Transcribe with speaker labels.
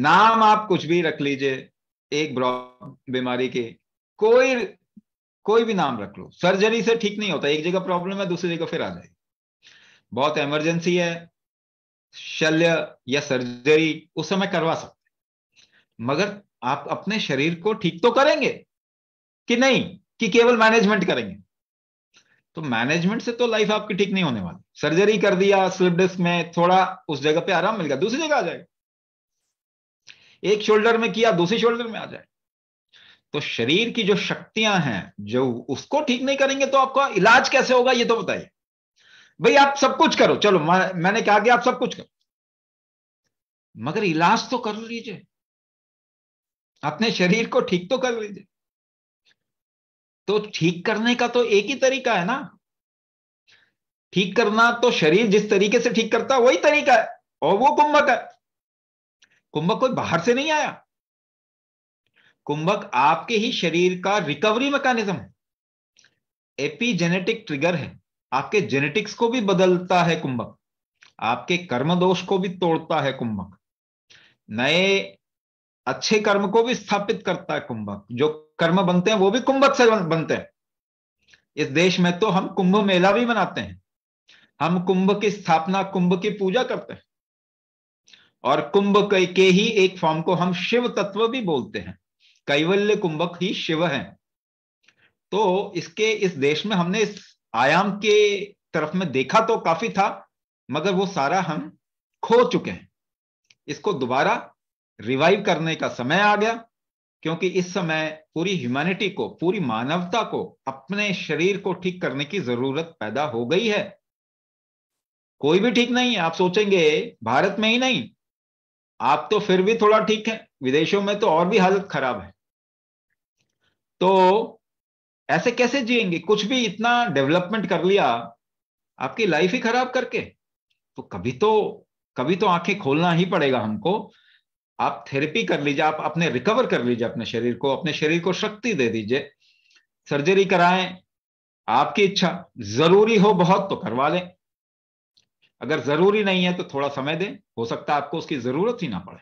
Speaker 1: नाम आप कुछ भी रख लीजिए एक ब्रॉड बीमारी के कोई कोई भी नाम रख लो सर्जरी से ठीक नहीं होता एक जगह प्रॉब्लम है दूसरी जगह फिर आ जाएगी बहुत इमरजेंसी है शल्य या सर्जरी उस समय करवा सकते मगर आप अपने शरीर को ठीक तो करेंगे कि नहीं कि केवल मैनेजमेंट करेंगे तो मैनेजमेंट से तो लाइफ आपकी ठीक नहीं होने वाली सर्जरी कर दिया स्लिप डिस्क में थोड़ा उस जगह पे आराम मिल गया दूसरी जगह आ जाएगा एक शोल्डर में किया दूसरे शोल्डर में आ जाए तो शरीर की जो शक्तियां हैं जो उसको ठीक नहीं करेंगे तो आपका इलाज कैसे होगा ये तो बताइए भाई आप सब कुछ करो चलो मैंने कहा कि आप सब कुछ करो मगर इलाज तो कर लीजिए अपने शरीर को ठीक तो कर लीजिए तो ठीक करने का तो एक ही तरीका है ना ठीक करना तो शरीर जिस तरीके से ठीक करता है वही तरीका है और वो कुंभक है कुंभक कोई बाहर से नहीं आया कुंभक आपके ही शरीर का रिकवरी मैकेनिज्म है एपीजेनेटिक ट्रिगर है आपके जेनेटिक्स को भी बदलता है कुंभक आपके कर्म दोष को भी तोड़ता है कुंभक नए अच्छे कर्म को भी स्थापित करता है कुंभक जो कर्म बनते हैं वो भी कुंभक से बनते हैं इस देश में तो हम कुंभ मेला भी मनाते हैं हम कुंभ की स्थापना कुंभ की पूजा करते हैं और कुंभ के ही एक फॉर्म को हम शिव तत्व भी बोलते हैं कैवल्य कुंभक ही शिव है तो इसके इस देश में हमने इस आयाम के तरफ में देखा तो काफी था मगर वो सारा हम खो चुके हैं इसको दोबारा रिवाइव करने का समय आ गया क्योंकि इस समय पूरी ह्यूमैनिटी को पूरी मानवता को अपने शरीर को ठीक करने की जरूरत पैदा हो गई है कोई भी ठीक नहीं है आप सोचेंगे भारत में ही नहीं आप तो फिर भी थोड़ा ठीक है विदेशों में तो और भी हालत खराब है तो ऐसे कैसे जिएंगे कुछ भी इतना डेवलपमेंट कर लिया आपकी लाइफ ही खराब करके तो कभी तो कभी तो आंखें खोलना ही पड़ेगा हमको आप थेरेपी कर लीजिए आप अपने रिकवर कर लीजिए अपने शरीर को अपने शरीर को शक्ति दे दीजिए सर्जरी कराएं आपकी इच्छा जरूरी हो बहुत तो करवा लें अगर जरूरी नहीं है तो थोड़ा समय दें हो सकता है आपको उसकी जरूरत ही ना पड़े